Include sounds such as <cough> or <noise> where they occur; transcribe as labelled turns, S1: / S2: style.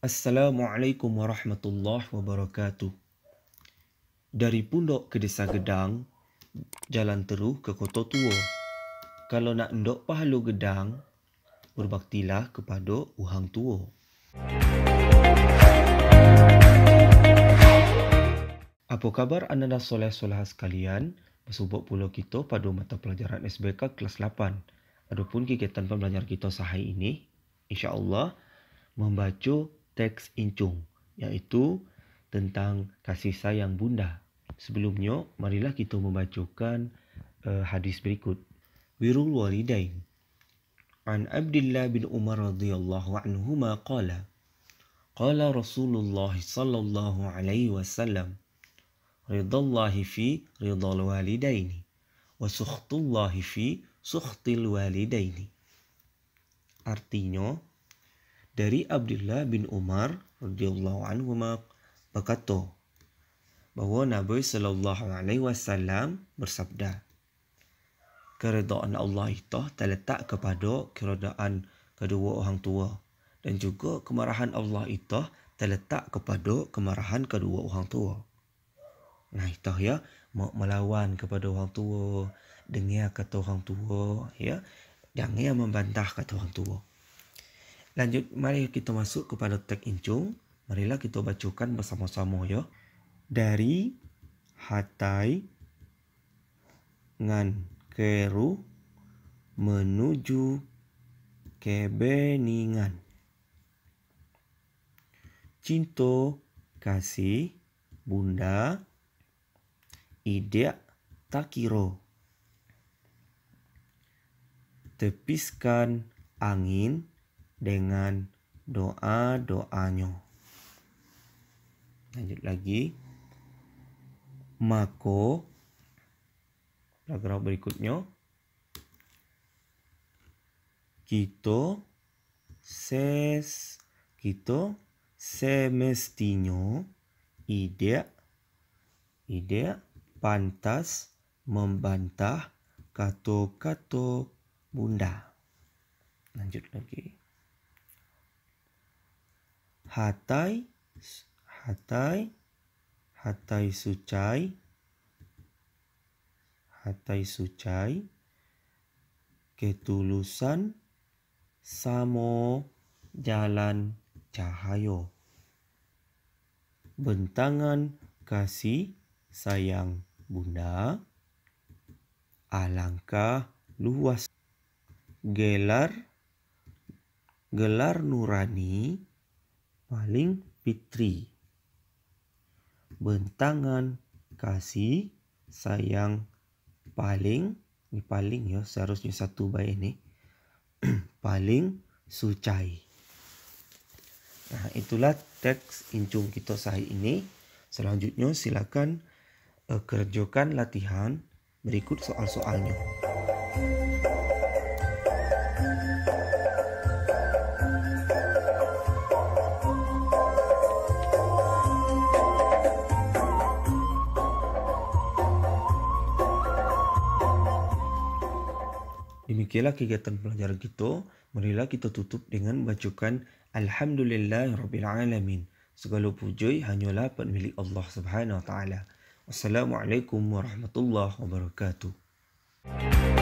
S1: Assalamualaikum warahmatullahi wabarakatuh. Dari pondok ke desa gedang, jalan terus ke kota tua. Kalau nak endok pahalo gedang, berbaktilah kepada uhang tua. Apa khabar ananda soleh solehah sekalian? Bersubuk pulau kita pada mata pelajaran SBK kelas 8. Adapun kegiatan pembelajaran kita sehari ini, insya-Allah membaca teks Incung, yaitu tentang kasih sayang bunda. Sebelumnya, marilah kita membacakan uh, hadis berikut. Wirul walidain. An Abdullah bin Umar radhiyallahu anhuma qala Qala Rasulullah sallallahu alaihi wasallam Ridallahi fi ridal walidaini wa sukhtullahi fi sukhtil walidaini Artinya, dari Abdullah bin Umar radhiyallahu anhu berkata bahwa Nabi sallallahu alaihi wasallam bersabda keridaan Allah itu terletak kepada keridaan kedua orang tua dan juga kemarahan Allah itu terletak kepada kemarahan kedua orang tua. Nah itu ya mau melawan kepada orang tua, dengar kata orang tua ya. Jangan membantah kata orang tua. Lanjut, mari kita masuk kepada tag incung. Marilah kita bacakan bersama-sama ya. Dari Hatai ngan Keru menuju Kebeningan. Cinto kasih Bunda ide Takiro. Tepiskan angin dengan doa-doanya. Lanjut lagi. Mako paragraf berikutnya kita ses kita semestinya ide ide pantas membantah kata-kata bunda. Lanjut lagi hatai, hatai, hatai Sucai, hatai Sucai, ketulusan Samo Jalan Cahayo. Bentangan kasih sayang bunda, alangkah luas gelar gelar nurani Paling Fitri Bentangan kasih sayang paling ini paling ya seharusnya satu bayi ini <clears throat> paling sucai Nah, itulah teks incung kita sahih ini. Selanjutnya silakan uh, kerjakan latihan berikut soal-soalnya. Demikianlah kegiatan pelajaran kita. Marilah kita tutup dengan membacakan Alhamdulillahirrabbilalamin. Segala puji hanyalah pemilik Allah Subhanahu Wa Wassalamualaikum warahmatullahi wabarakatuh.